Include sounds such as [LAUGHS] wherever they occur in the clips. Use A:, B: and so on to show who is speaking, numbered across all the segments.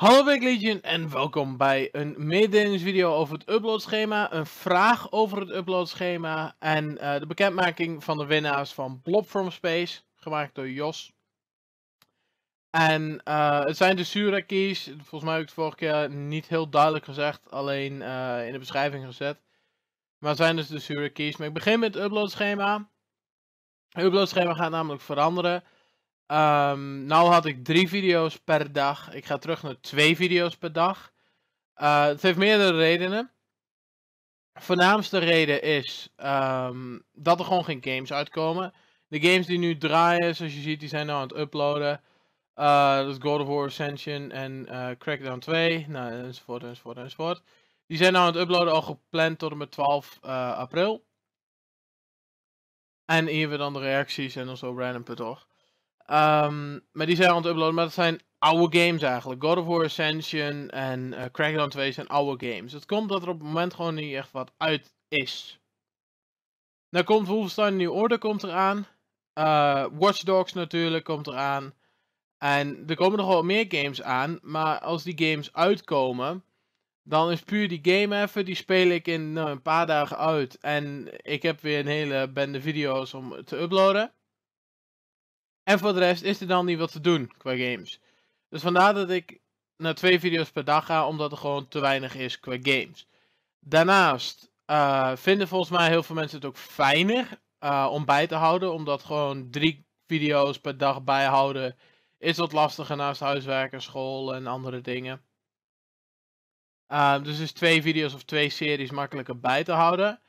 A: Hallo Bank Legion en welkom bij een mededelingsvideo over het uploadschema, een vraag over het uploadschema en eh, de bekendmaking van de winnaars van Blob From Space, gemaakt door Jos. En eh, het zijn de Sura keys, volgens mij heb ik het vorige keer niet heel duidelijk gezegd, alleen eh, in de beschrijving gezet. Maar het zijn dus de Sura keys, maar ik begin met het uploadschema. Het uploadschema gaat namelijk veranderen. Um, nou had ik drie video's per dag. Ik ga terug naar twee video's per dag. Eh, het heeft meerdere redenen. Voornaamste reden is ehm, dat er gewoon geen games uitkomen. De games die nu draaien, zoals je ziet, die zijn nou aan het uploaden. Uh, is God of War Ascension en eh, Crackdown 2, nou, enzovoort, enzovoort, enzovoort. Die zijn nou aan het uploaden al gepland tot en met 12 april. En hier weer dan de reacties en dan zo toch. Ehm, maar die zijn aan het uploaden, maar dat zijn oude games eigenlijk. God of War Ascension en uh, Crackdown 2 zijn oude games. Het komt dat er op het moment gewoon niet echt wat uit is. Dan nou komt Wolfenstein New Order komt eraan. Eh, Watch Dogs natuurlijk komt eraan. En er komen nog wel meer games aan. Maar als die games uitkomen, dan is puur die game even. Die speel ik in nou, een paar dagen uit. En ik heb weer een hele bende video's om te uploaden. En voor de rest is er dan niet wat te doen qua games. Dus vandaar dat ik naar twee video's per dag ga, omdat er gewoon te weinig is qua games. Daarnaast eh, vinden volgens mij heel veel mensen het ook fijner eh, om bij te houden, omdat gewoon drie video's per dag bijhouden is wat lastiger naast huiswerk en school en andere dingen. Uh, dus is twee video's of twee series makkelijker bij te houden.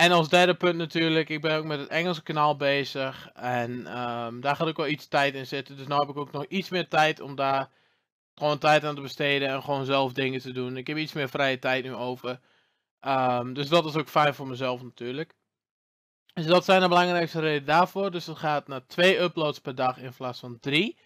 A: En als derde punt natuurlijk, ik ben ook met het Engelse kanaal bezig. En ehm, daar ga ook wel iets tijd in zitten. Dus nu heb ik ook nog iets meer tijd om daar gewoon tijd aan te besteden. En gewoon zelf dingen te doen. Ik heb iets meer vrije tijd nu over. Ehm, dus dat is ook fijn voor mezelf natuurlijk. Dus dat zijn de belangrijkste redenen daarvoor. Dus dat gaat naar twee uploads per dag in plaats van drie.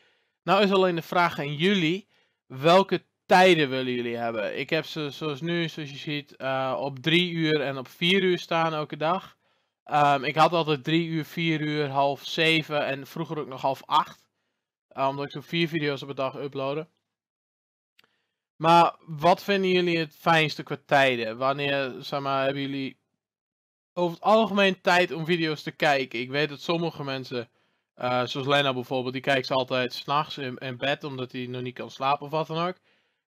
A: Nou is alleen de vraag aan jullie. Welke tijden willen jullie hebben? Ik heb ze zoals nu, zoals je ziet, eh, op drie uur en op vier uur staan elke dag. Ehm, ik had altijd drie uur, vier uur, half zeven en vroeger ook nog half acht. Eh, omdat ik zo vier video's op een dag uploaden. Maar wat vinden jullie het fijnste qua tijden? Wanneer, zeg maar, hebben jullie over het algemeen tijd om video's te kijken? Ik weet dat sommige mensen, eh, zoals Lena bijvoorbeeld, die kijkt ze altijd s'nachts in, in bed omdat hij nog niet kan slapen of wat dan ook.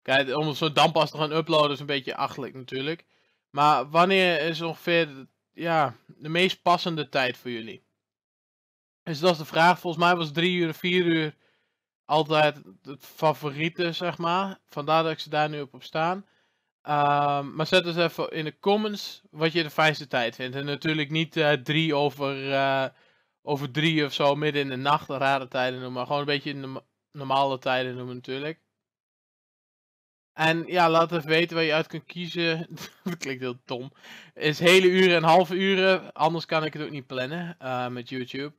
A: Kijk, om zo'n dampas te gaan uploaden is een beetje achterlijk natuurlijk. Maar wanneer is ongeveer ja, de meest passende tijd voor jullie? Dus dat is de vraag. Volgens mij was drie uur, vier uur altijd het favoriete, zeg maar. Vandaar dat ik ze daar nu op, op staan. Ehm, maar zet eens even in de comments wat je de fijnste tijd vindt. En natuurlijk niet eh, drie over, eh, over drie of zo midden in de nacht, rare tijden noemen. Maar gewoon een beetje normale tijden noemen natuurlijk. En ja, laat even weten waar je uit kunt kiezen. [LAUGHS] dat klinkt heel dom. Is hele uren en halve uren. Anders kan ik het ook niet plannen eh, met YouTube.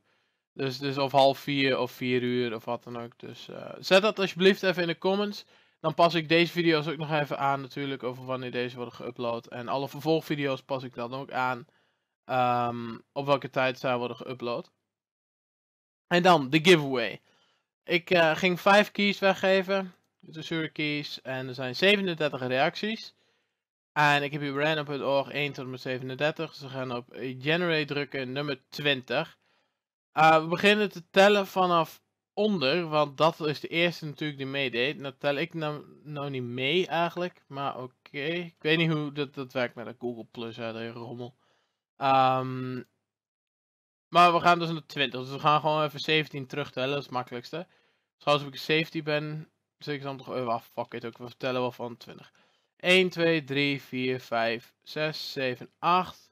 A: Dus, dus of half vier of vier uur of wat dan ook. Dus eh, zet dat alsjeblieft even in de comments. Dan pas ik deze video's ook nog even aan natuurlijk over wanneer deze worden geüpload. En alle vervolgvideo's pas ik dan ook aan ehm, op welke tijd zij worden geüpload. En dan de giveaway. Ik eh, ging vijf keys weggeven de surkeys En er zijn 37 reacties. En ik heb hier random.org 1 tot en met 37. Ze gaan op generate drukken, nummer 20. Eh, we beginnen te tellen vanaf onder, want dat is de eerste natuurlijk die meedeed. Nou tel ik nou, nou, niet mee eigenlijk, maar oké. Ik weet niet hoe dat, dat werkt met een Google Plus uit rommel. Ehm, maar we gaan dus naar 20, dus we gaan gewoon even 17 terugtellen, dat is het makkelijkste. Dus als ik safety ben, 70 dus euro. Ah, fuck it ook. We vertellen wel van 20. 1, 2, 3, 4, 5, 6, 7, 8,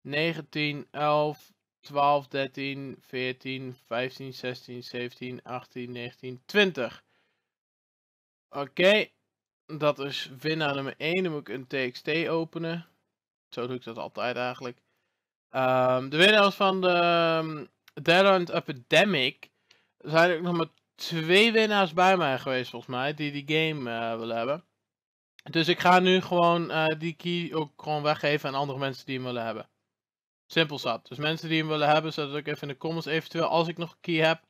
A: 9, 10, 11, 12, 13, 14, 15, 16, 17, 18, 19, 20. Oké. Dat is winnaar nummer 1. Dan moet ik een TXT openen. Zo doe ik dat altijd eigenlijk. Um, de winnaars van de um, Epidemic zijn ook nog maar twee winnaars bij mij geweest, volgens mij, die die game eh, willen hebben. Dus ik ga nu gewoon eh, die key ook gewoon weggeven aan andere mensen die hem willen hebben. Simpel zat. Dus mensen die hem willen hebben, zet het ook even in de comments eventueel, als ik nog een key heb.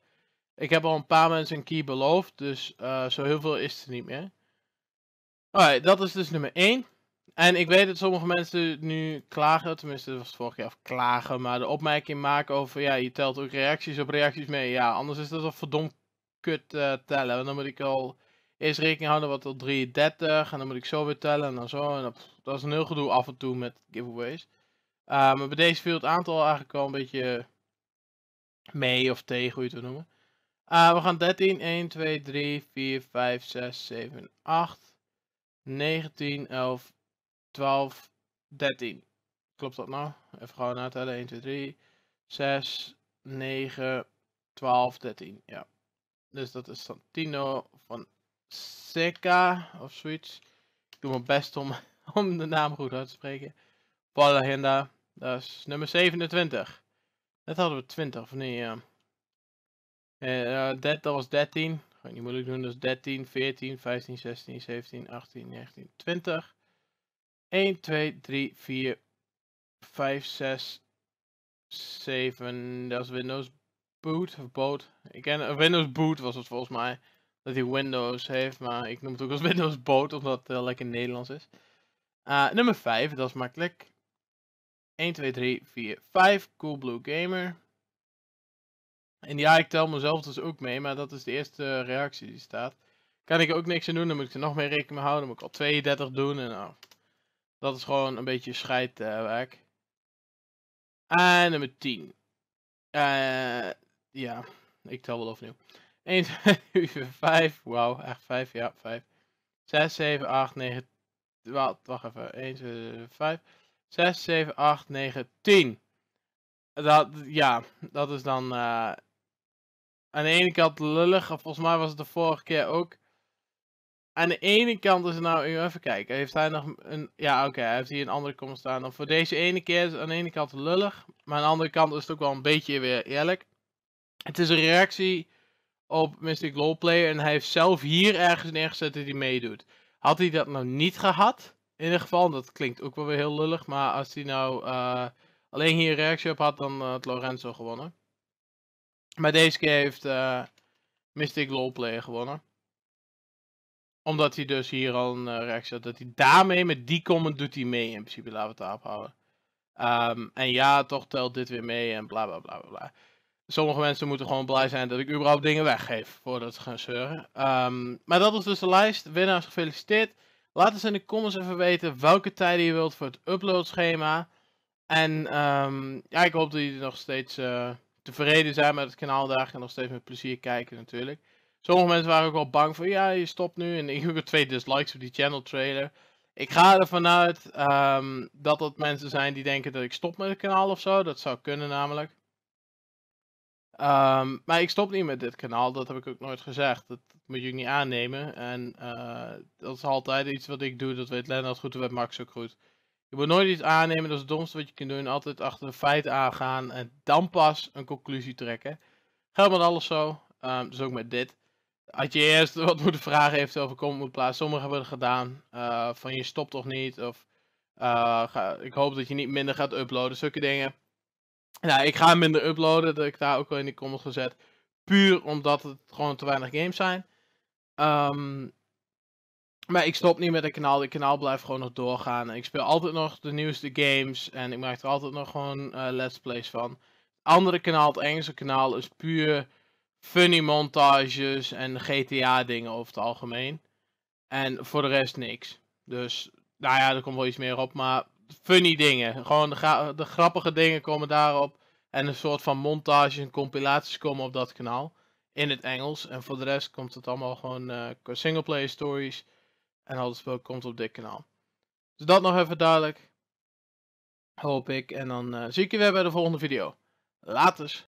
A: Ik heb al een paar mensen een key beloofd, dus eh, zo heel veel is er niet meer. Alright, dat is dus nummer 1. En ik weet dat sommige mensen nu klagen, tenminste dat was vorig jaar, of klagen, maar de opmerking maken over, ja, je telt ook reacties op reacties mee. Ja, anders is dat al verdomd kut eh, tellen. En dan moet ik al eerst rekening houden wat tot 33. En dan moet ik zo weer tellen en dan zo. En dat, is een heel gedoe af en toe met giveaways. Eh, maar bij deze viel het aantal eigenlijk al een beetje mee of tegen, hoe je het wil noemen. Eh, we gaan 13, 1, 2, 3, 4, 5, 6, 7, 8, 19, 11, 12, 13. Klopt dat nou? Even gewoon natellen. 1, 2, 3, 6, 9, 12, 13. Ja. Dus dat is Santino van Seca of zoiets. Ik doe mijn best om, [LAUGHS] om de naam goed uit te spreken. Paul dat is nummer 27. Net hadden we 20, of niet? Ja. Uh, dat, was 13. Ga ik niet moeilijk doen, dat is 13, 14, 15, 16, 17, 18, 19, 20. 1, 2, 3, 4, 5, 6, 7. Dat is Windows boot of boot. Ik eh, Windows boot was het volgens mij. Dat hij Windows heeft, maar ik noem het ook als [LAUGHS] Windows boot, omdat het lekker Nederlands is. Uh, nummer 5, dat is makkelijk. 1, 2, 3, 4, 5. Cool blue Gamer. En ja, ik tel mezelf dus ook mee, maar dat is de eerste reactie die staat. Kan ik ook niks aan doen, dan moet ik er nog meer rekening mee houden. Dan moet ik al 32 doen en nou. Dat is gewoon een beetje scheidwerk. Uh, en nummer 10. Eh ja, ik tel wel opnieuw. 1, 2, 3, 4, 5. Wauw, echt 5. Ja, 5. 6, 7, 8, 9, 12. Wacht even. 1, 2, 3, 5. 6, 7, 8, 9, 10. Dat, ja, dat is dan uh, aan de ene kant lullig. Volgens mij was het de vorige keer ook. Aan de ene kant is het nou, even kijken, heeft hij nog een, ja oké, okay, hij heeft hier een andere kom staan. Dan voor deze ene keer is het aan de ene kant lullig, maar aan de andere kant is het ook wel een beetje weer eerlijk. Het is een reactie op Mystic Lawplayer. En hij heeft zelf hier ergens neergezet dat hij meedoet. Had hij dat nou niet gehad, in ieder geval, dat klinkt ook wel weer heel lullig. Maar als hij nou eh, alleen hier een reactie op had, dan eh, had Lorenzo gewonnen. Maar deze keer heeft uh, Mystic Lawplayer gewonnen. Omdat hij dus hier al een reactie had. Dat hij daarmee, met die comment, doet hij mee in principe. Laten we het afhouden. Ehm, en ja, toch telt dit weer mee en bla bla bla bla. bla sommige mensen moeten gewoon blij zijn dat ik überhaupt dingen weggeef voordat ze gaan zeuren. Ehm, maar dat is dus de lijst. Winnaars gefeliciteerd. Laat eens in de comments even weten welke tijden je wilt voor het uploadschema. En ehm, ja, ik hoop dat jullie nog steeds uh, tevreden zijn met het daar en nog steeds met plezier kijken natuurlijk. Sommige mensen waren ook wel bang van ja, je stopt nu en [LAUGHS] ik heb twee dislikes op die channel trailer. Ik ga ervan uit ehm, dat dat mensen zijn die denken dat ik stop met het kanaal of zo. Dat zou kunnen namelijk. Ehm, maar ik stop niet met dit kanaal, dat heb ik ook nooit gezegd. Dat, moet je niet aannemen. En eh, dat is altijd iets wat ik doe, dat weet Lennart goed, dat weet Max ook goed. Je moet nooit iets aannemen, dat is het domste wat je kunt doen. Altijd achter de feiten aangaan en dan pas een conclusie trekken. Geldt met alles zo, ehm, dus ook met dit. Had je eerst wat moeten vragen eventueel over komt moet plaatsen. sommige hebben het gedaan, eh, van je stopt toch niet, of eh, ga, ik hoop dat je niet minder gaat uploaden, zulke dingen. Nou, ik ga hem minder uploaden. Dat ik daar ook al in de comments gezet. Puur omdat het gewoon te weinig games zijn. Ehm, maar ik stop niet met het kanaal. Het kanaal blijft gewoon nog doorgaan. Ik speel altijd nog de nieuwste games. En ik maak er altijd nog gewoon eh, let's plays van. Het andere kanaal, het Engelse kanaal, is puur funny montages en GTA dingen over het algemeen. En voor de rest niks. Dus, nou ja, er komt wel iets meer op. Maar funny dingen. Gewoon de, de grappige dingen komen daarop. En een soort van montages en compilaties komen op dat kanaal. In het Engels. En voor de rest komt het allemaal gewoon uh, eh, singleplayer stories. En al het spel komt op dit kanaal. Dus dat nog even duidelijk. Hoop ik. En dan eh, zie ik je weer bij de volgende video. Laters.